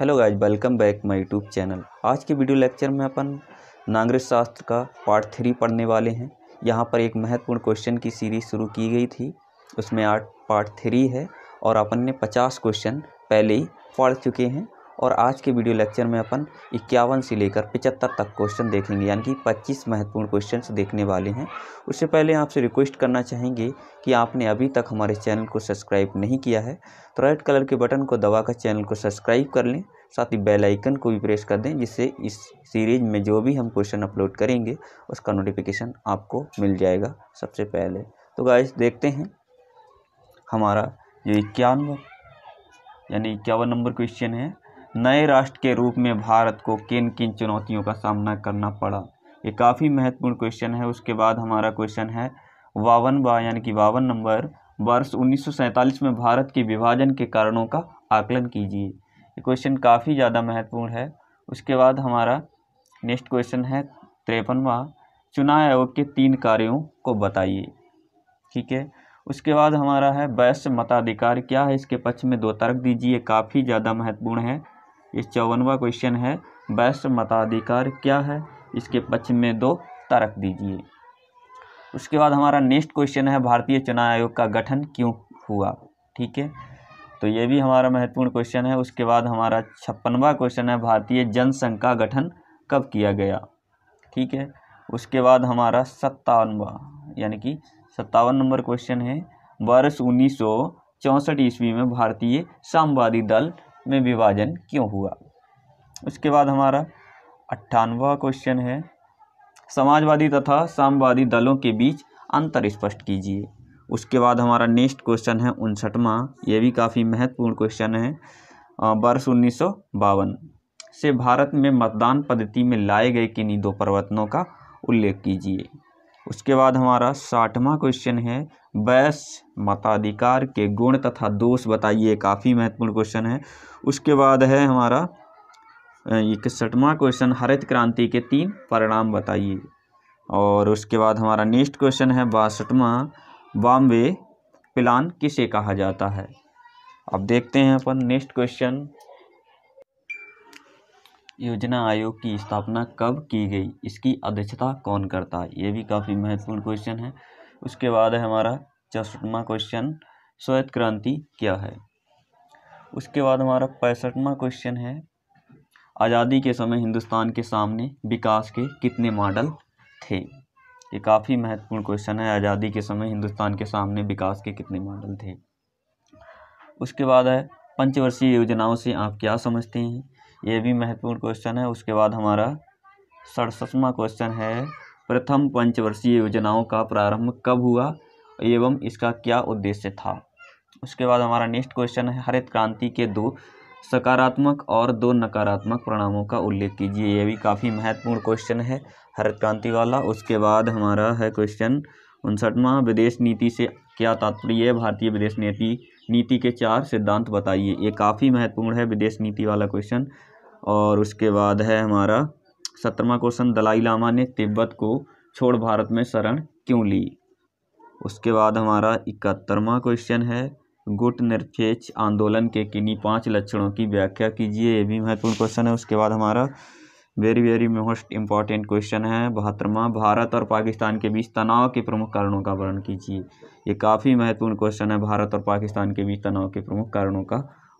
hello guys welcome back my YouTube channel आज के video lecture में अपन नागरिक शास्त्र का पार्ट थ्री पढ़ने वाले हैं यहाँ पर एक महत्वपूर्ण क्वेश्चन की सीरीज शुरू की गई थी उसमें आठ पार्ट थ्री है और अपन ने पचास क्वेश्चन पहले ही पढ़ चुके हैं और आज के वीडियो लेक्चर में अपन इक्यावन से लेकर पचहत्तर तक क्वेश्चन देखेंगे यानी कि 25 महत्वपूर्ण क्वेश्चन देखने वाले हैं उससे पहले आपसे रिक्वेस्ट करना चाहेंगे कि आपने अभी तक हमारे चैनल को सब्सक्राइब नहीं किया है तो रेड कलर के बटन को दबाकर चैनल को सब्सक्राइब कर लें साथ ही बेल आइकन को भी प्रेस कर दें जिससे इस सीरीज में जो भी हम क्वेश्चन अपलोड करेंगे उसका नोटिफिकेशन आपको मिल जाएगा सबसे पहले तो गाइस देखते हैं हमारा जो इक्यानवे यानी इक्यावन नंबर क्वेश्चन है नए राष्ट्र के रूप में भारत को किन किन चुनौतियों का सामना करना पड़ा ये काफ़ी महत्वपूर्ण क्वेश्चन है उसके बाद हमारा क्वेश्चन है बावन बा यानी कि बावन नंबर वर्ष उन्नीस में भारत के विभाजन के कारणों का आकलन कीजिए ये क्वेश्चन काफ़ी ज़्यादा महत्वपूर्ण है उसके बाद हमारा नेक्स्ट क्वेश्चन है तिरपनवा चुनाव आयोग के तीन कार्यों को बताइए ठीक है उसके बाद हमारा है वैश्य मताधिकार क्या है इसके पक्ष में दो तर्क दीजिए काफ़ी ज़्यादा महत्वपूर्ण है ये चौवनवा क्वेश्चन है बेस्ट मताधिकार क्या है इसके पक्ष में दो तर्क दीजिए उसके बाद हमारा नेक्स्ट क्वेश्चन है भारतीय चुनाव आयोग का गठन क्यों हुआ ठीक है तो ये भी हमारा महत्वपूर्ण क्वेश्चन है उसके बाद हमारा छप्पनवा क्वेश्चन है भारतीय जनसंघ का गठन कब किया गया ठीक है उसके बाद हमारा सत्तावनवा यानी कि सत्तावन नंबर क्वेश्चन है वर्ष उन्नीस सौ चौंसठ ईस्वी में भारतीय सामवादी दल में विभाजन क्यों हुआ उसके बाद हमारा अट्ठानवा क्वेश्चन है समाजवादी तथा सामवादी दलों के बीच अंतर स्पष्ट कीजिए उसके बाद हमारा नेक्स्ट क्वेश्चन है उनसठवा ये भी काफ़ी महत्वपूर्ण क्वेश्चन है वर्ष उन्नीस से भारत में मतदान पद्धति में लाए गए किन्हीं दो प्रवर्तनों का उल्लेख कीजिए उसके बाद हमारा साठवा क्वेश्चन है बैस मताधिकार के गुण तथा दोष बताइए काफ़ी महत्वपूर्ण क्वेश्चन है उसके बाद है हमारा इकसठवा क्वेश्चन हरित क्रांति के तीन परिणाम बताइए और उसके बाद हमारा नेक्स्ट क्वेश्चन है बासठवा बॉम्बे प्लान किसे कहा जाता है अब देखते हैं अपन नेक्स्ट क्वेश्चन योजना आयोग की स्थापना कब की गई इसकी अध्यक्षता कौन करता है ये भी काफ़ी महत्वपूर्ण क्वेश्चन है उसके बाद है हमारा चौसठवा क्वेश्चन श्वेत क्रांति क्या है उसके बाद हमारा पैंसठवा क्वेश्चन है आज़ादी के समय हिंदुस्तान के सामने विकास के कितने मॉडल थे ये काफ़ी महत्वपूर्ण क्वेश्चन है आज़ादी के समय हिंदुस्तान के सामने विकास के कितने मॉडल थे उसके बाद है पंचवर्षीय योजनाओं से आप क्या समझते हैं ये भी महत्वपूर्ण क्वेश्चन है उसके बाद हमारा सड़सठवां क्वेश्चन है प्रथम पंचवर्षीय योजनाओं का प्रारंभ कब हुआ एवं इसका क्या उद्देश्य था उसके बाद हमारा नेक्स्ट क्वेश्चन है हरित क्रांति के दो सकारात्मक और दो नकारात्मक परिणामों का उल्लेख कीजिए यह भी काफ़ी महत्वपूर्ण क्वेश्चन है हरित क्रांति वाला उसके बाद हमारा है क्वेश्चन उनसठवा विदेश नीति से क्या तात्पर्य है भारतीय विदेश नीति नीति के चार सिद्धांत बताइए ये काफ़ी महत्वपूर्ण है विदेश नीति वाला क्वेश्चन और उसके बाद है हमारा सत्रहवा क्वेश्चन दलाई लामा ने तिब्बत को छोड़ भारत में शरण क्यों ली उसके बाद हमारा इकहत्तरवा क्वेश्चन है गुट निरपेक्ष आंदोलन के किन्हीं पांच लक्षणों की व्याख्या कीजिए ये भी महत्वपूर्ण क्वेश्चन है उसके बाद हमारा very very most important question है बहत्तरवा भारत और पाकिस्तान के बीच तनाव के प्रमुख कारणों का वर्णन कीजिए ये काफ़ी महत्वपूर्ण क्वेश्चन है भारत और पाकिस्तान के बीच तनाव के प्रमुख कारणों का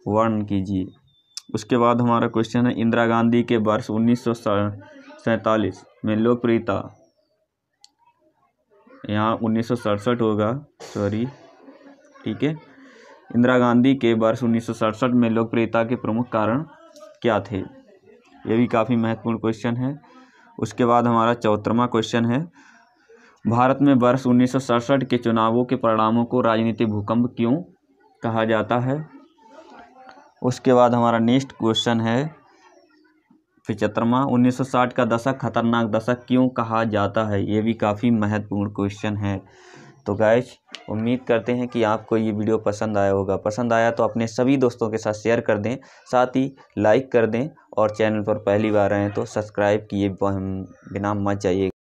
वर्णन कीजिए उसके बाद हमारा क्वेश्चन है इंदिरा गांधी के वर्ष उन्नीस में लोकप्रियता यहाँ उन्नीस होगा सॉरी ठीक है इंदिरा गांधी के वर्ष उन्नीस में लोकप्रियता के प्रमुख कारण क्या थे ये भी काफ़ी महत्वपूर्ण क्वेश्चन है उसके बाद हमारा चौथरवा क्वेश्चन है भारत में वर्ष उन्नीस के चुनावों के परिणामों को राजनीतिक भूकंप क्यों कहा जाता है उसके बाद हमारा नेक्स्ट क्वेश्चन है पिचहत्तरवा 1960 का दशक खतरनाक दशक क्यों कहा जाता है ये भी काफ़ी महत्वपूर्ण क्वेश्चन है तो गाइज उम्मीद करते हैं कि आपको ये वीडियो पसंद आया होगा पसंद आया तो अपने सभी दोस्तों के साथ शेयर कर दें साथ ही लाइक कर दें और चैनल पर पहली बार आएँ तो सब्सक्राइब किए बिना मत जाइए